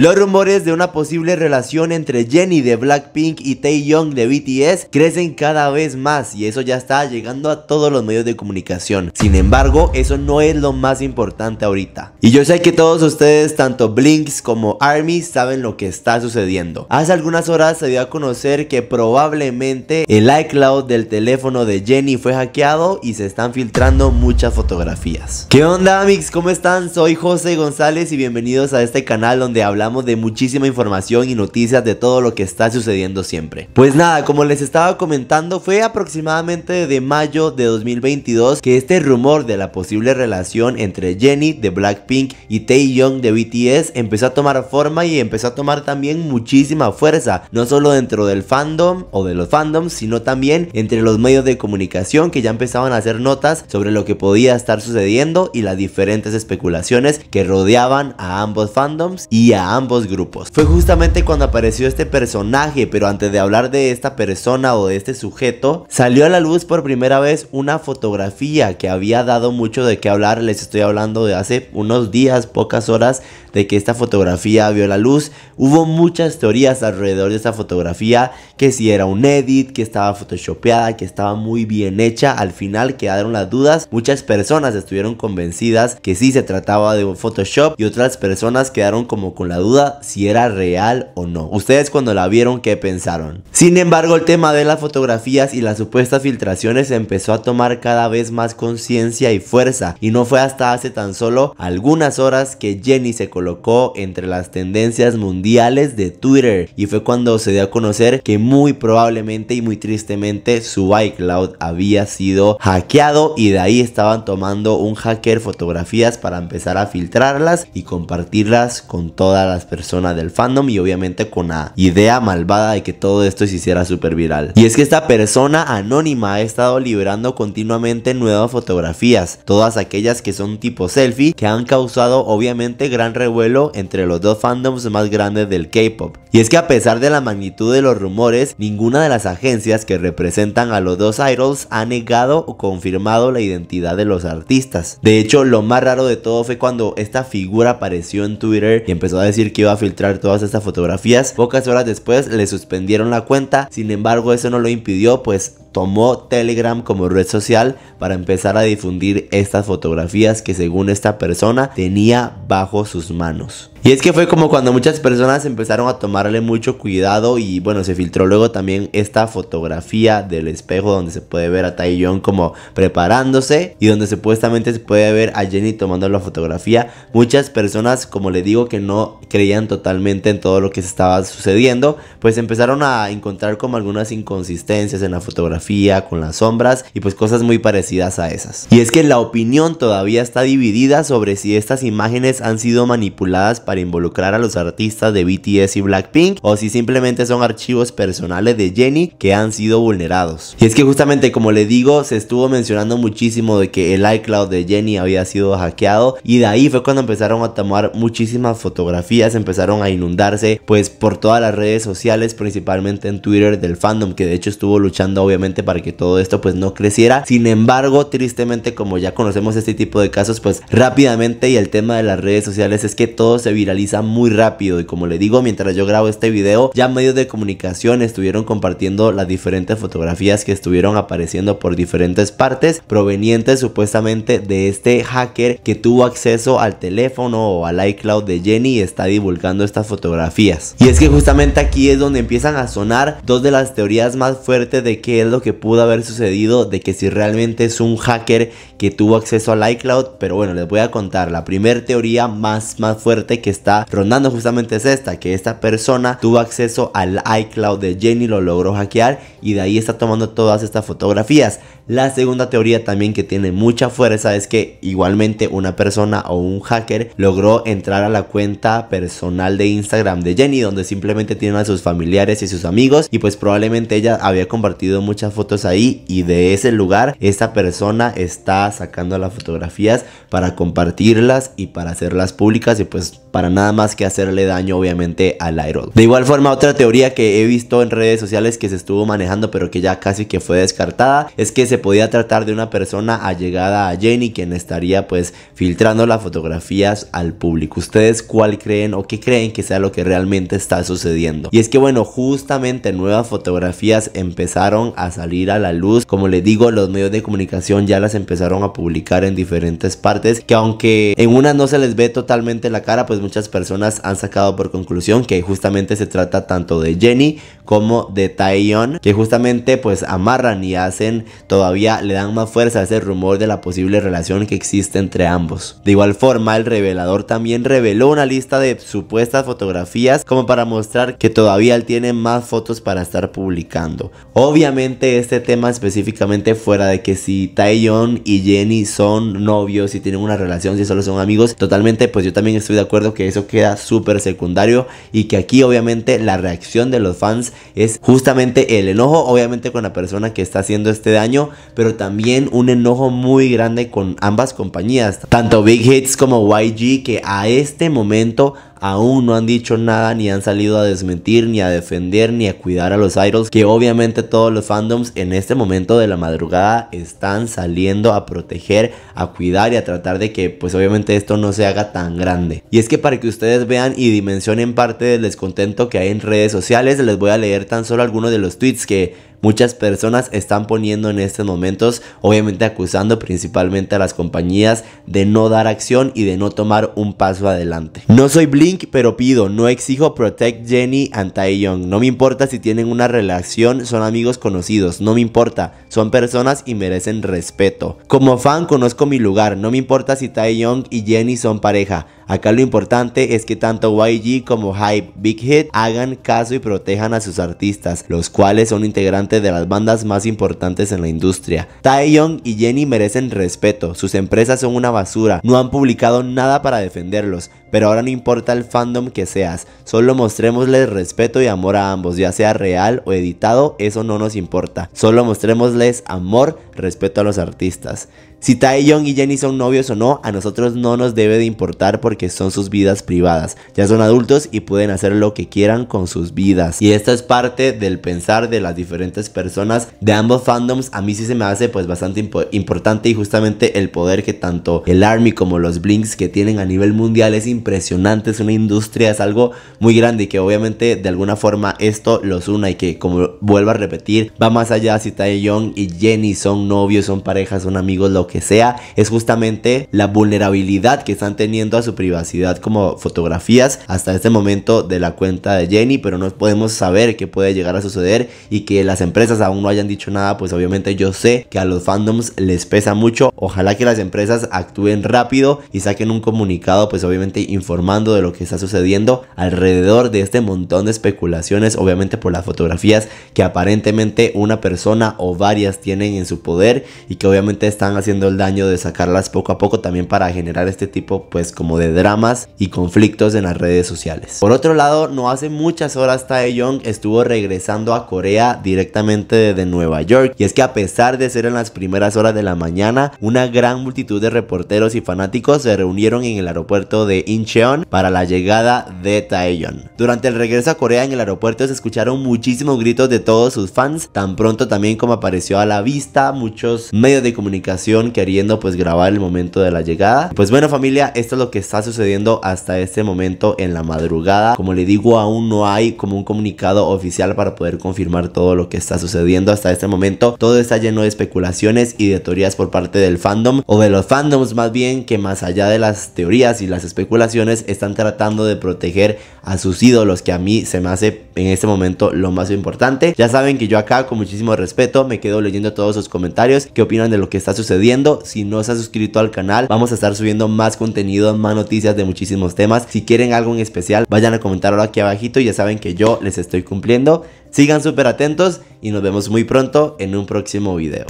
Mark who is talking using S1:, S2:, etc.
S1: Los rumores de una posible relación entre Jenny de Blackpink y Young de BTS crecen cada vez más y eso ya está llegando a todos los medios de comunicación. Sin embargo, eso no es lo más importante ahorita. Y yo sé que todos ustedes, tanto Blinks como ARMY, saben lo que está sucediendo. Hace algunas horas se dio a conocer que probablemente el iCloud del teléfono de Jenny fue hackeado y se están filtrando muchas fotografías. ¿Qué onda, Amix? ¿Cómo están? Soy José González y bienvenidos a este canal donde hablamos de muchísima información y noticias de todo lo que está sucediendo siempre. Pues nada, como les estaba comentando, fue aproximadamente de mayo de 2022 que este rumor de la posible relación entre Jenny de Blackpink y Taehyung de BTS empezó a tomar forma y empezó a tomar también muchísima fuerza, no solo dentro del fandom o de los fandoms, sino también entre los medios de comunicación que ya empezaban a hacer notas sobre lo que podía estar sucediendo y las diferentes especulaciones que rodeaban a ambos fandoms y a ambos ambos grupos. Fue justamente cuando apareció este personaje, pero antes de hablar de esta persona o de este sujeto, salió a la luz por primera vez una fotografía que había dado mucho de qué hablar, les estoy hablando de hace unos días, pocas horas, de que esta fotografía vio la luz. Hubo muchas teorías alrededor de esta fotografía, que si era un edit, que estaba photoshopeada, que estaba muy bien hecha, al final quedaron las dudas, muchas personas estuvieron convencidas que si se trataba de un Photoshop y otras personas quedaron como con la duda si era real o no. Ustedes cuando la vieron, ¿qué pensaron? Sin embargo, el tema de las fotografías y las supuestas filtraciones empezó a tomar cada vez más conciencia y fuerza, y no fue hasta hace tan solo algunas horas que Jenny se colocó entre las tendencias mundiales de Twitter, y fue cuando se dio a conocer que muy probablemente y muy tristemente su iCloud había sido hackeado y de ahí estaban tomando un hacker fotografías para empezar a filtrarlas y compartirlas con toda la las personas del fandom y obviamente con la idea malvada de que todo esto se hiciera súper viral. Y es que esta persona anónima ha estado liberando continuamente nuevas fotografías, todas aquellas que son tipo selfie, que han causado obviamente gran revuelo entre los dos fandoms más grandes del K-pop. Y es que a pesar de la magnitud de los rumores, ninguna de las agencias que representan a los dos idols ha negado o confirmado la identidad de los artistas. De hecho, lo más raro de todo fue cuando esta figura apareció en Twitter y empezó a decir que iba a filtrar todas estas fotografías. Pocas horas después le suspendieron la cuenta, sin embargo eso no lo impidió, pues tomó Telegram como red social para empezar a difundir estas fotografías que según esta persona tenía bajo sus manos. Y es que fue como cuando muchas personas empezaron a tomarle mucho cuidado y bueno, se filtró luego también esta fotografía del espejo donde se puede ver a Tai como preparándose y donde supuestamente se puede ver a Jenny tomando la fotografía. Muchas personas, como le digo, que no creían totalmente en todo lo que estaba sucediendo, pues empezaron a encontrar como algunas inconsistencias en la fotografía, con las sombras y pues cosas muy parecidas a esas. Y es que la opinión todavía está dividida sobre si estas imágenes han sido manipuladas para involucrar a los artistas de BTS y Blackpink o si simplemente son archivos personales de Jenny que han sido vulnerados. Y es que justamente como le digo, se estuvo mencionando muchísimo de que el iCloud de Jenny había sido hackeado y de ahí fue cuando empezaron a tomar muchísimas fotografías empezaron a inundarse pues por todas las redes sociales, principalmente en Twitter del fandom, que de hecho estuvo luchando obviamente para que todo esto pues no creciera. Sin embargo, tristemente como ya conocemos este tipo de casos pues rápidamente y el tema de las redes sociales es que todo se viraliza muy rápido y como le digo, mientras yo grabo este video, ya medios de comunicación estuvieron compartiendo las diferentes fotografías que estuvieron apareciendo por diferentes partes provenientes supuestamente de este hacker que tuvo acceso al teléfono o al iCloud de Jenny y está divulgando estas fotografías. Y es que justamente aquí es donde empiezan a sonar dos de las teorías más fuertes de qué es lo que pudo haber sucedido, de que si realmente es un hacker que tuvo acceso al iCloud, pero bueno, les voy a contar, la primera teoría más, más fuerte que está rondando justamente es esta, que esta persona tuvo acceso al iCloud de Jenny, lo logró hackear y de ahí está tomando todas estas fotografías. La segunda teoría también que tiene mucha fuerza es que igualmente una persona o un hacker logró entrar a la cuenta, pero personal de Instagram de Jenny, donde simplemente tienen a sus familiares y sus amigos. Y pues probablemente ella había compartido muchas fotos ahí y de ese lugar esta persona está sacando las fotografías para compartirlas y para hacerlas públicas y pues para nada más que hacerle daño obviamente al aerol De igual forma otra teoría que he visto en redes sociales que se estuvo manejando pero que ya casi que fue descartada es que se podía tratar de una persona allegada a Jenny quien estaría pues filtrando las fotografías al público. ¿Ustedes cuál creen? o que creen que sea lo que realmente está sucediendo. Y es que bueno, justamente nuevas fotografías empezaron a salir a la luz. Como les digo, los medios de comunicación ya las empezaron a publicar en diferentes partes, que aunque en unas no se les ve totalmente la cara, pues muchas personas han sacado por conclusión que justamente se trata tanto de Jenny como de Taeyeon, que justamente pues amarran y hacen todavía le dan más fuerza a ese rumor de la posible relación que existe entre ambos. De igual forma, el revelador también reveló una lista de supuestas fotografías como para mostrar que todavía él tiene más fotos para estar publicando. Obviamente este tema específicamente fuera de que si Taeyeon y Jenny son novios y tienen una relación, si solo son amigos, totalmente pues yo también estoy de acuerdo que eso queda súper secundario y que aquí obviamente la reacción de los fans es justamente el enojo, obviamente con la persona que está haciendo este daño, pero también un enojo muy grande con ambas compañías, tanto Big Hits como YG, que a este momento aún no han dicho nada ni han salido a desmentir ni a defender ni a cuidar a los idols que obviamente todos los fandoms en este momento de la madrugada están saliendo a proteger, a cuidar y a tratar de que pues obviamente esto no se haga tan grande. Y es que para que ustedes vean y dimensionen parte del descontento que hay en redes sociales les voy a leer tan solo algunos de los tweets que muchas personas están poniendo en estos momentos, obviamente acusando principalmente a las compañías de no dar acción y de no tomar un paso adelante. No soy Blink, pero pido, no exijo Protect Jenny and Taeyong. No me importa si tienen una relación, son amigos conocidos, no me importa. Son personas y merecen respeto. Como fan conozco mi lugar, no me importa si Tae y Jenny son pareja. Acá lo importante es que tanto YG como Hype Big Hit hagan caso y protejan a sus artistas, los cuales son integrantes de las bandas más importantes en la industria. Young y Jenny merecen respeto, sus empresas son una basura, no han publicado nada para defenderlos, pero ahora no importa el fandom que seas, solo mostrémosles respeto y amor a ambos, ya sea real o editado, eso no nos importa. Solo mostrémosles amor, respeto a los artistas. Si Taehyung y Jenny son novios o no, a nosotros no nos debe de importar porque son sus vidas privadas. Ya son adultos y pueden hacer lo que quieran con sus vidas. Y esta es parte del pensar de las diferentes personas de ambos fandoms. A mí sí se me hace pues bastante importante y justamente el poder que tanto el ARMY como los Blinks que tienen a nivel mundial es impresionante. Es una industria, es algo muy grande y que obviamente de alguna forma esto los una y que como vuelvo a repetir, va más allá si Tae y Jenny son novios, son parejas, son amigos, lo que sea, es justamente la vulnerabilidad que están teniendo a su privacidad como fotografías hasta este momento de la cuenta de Jenny, pero no podemos saber qué puede llegar a suceder y que las empresas aún no hayan dicho nada, pues obviamente yo sé que a los fandoms les pesa mucho, ojalá que las empresas actúen rápido y saquen un comunicado pues obviamente informando de lo que está sucediendo alrededor de este montón de especulaciones, obviamente por las fotografías que aparentemente una persona o varias tienen en su poder y que obviamente están haciendo el daño de sacarlas poco a poco también para generar este tipo pues como de dramas y conflictos en las redes sociales. Por otro lado, no hace muchas horas Tae estuvo regresando a Corea directamente desde Nueva York y es que a pesar de ser en las primeras horas de la mañana, una gran multitud de reporteros y fanáticos se reunieron en el aeropuerto de Incheon para la llegada de Taeyeon. Durante el regreso a Corea en el aeropuerto se escucharon muchísimos gritos de todos sus fans, tan pronto también como apareció a la vista, muchos medios de comunicación queriendo pues grabar el momento de la llegada. Pues bueno familia, esto es lo que está sucediendo hasta este momento en la madrugada. Como le digo, aún no hay como un comunicado oficial para poder confirmar todo lo que está sucediendo hasta este momento. Todo está lleno de especulaciones y de teorías por parte del fandom o de los fandoms más bien que más allá de las teorías y las especulaciones están tratando de proteger a sus ídolos que a mí se me hace en este momento lo más importante. Ya saben que yo acá con muchísimo respeto me quedo leyendo todos sus comentarios, qué opinan de lo que está sucediendo si no se ha suscrito al canal, vamos a estar subiendo más contenido, más noticias de muchísimos temas. Si quieren algo en especial, vayan a comentarlo aquí abajito. Ya saben que yo les estoy cumpliendo. Sigan súper atentos y nos vemos muy pronto en un próximo video.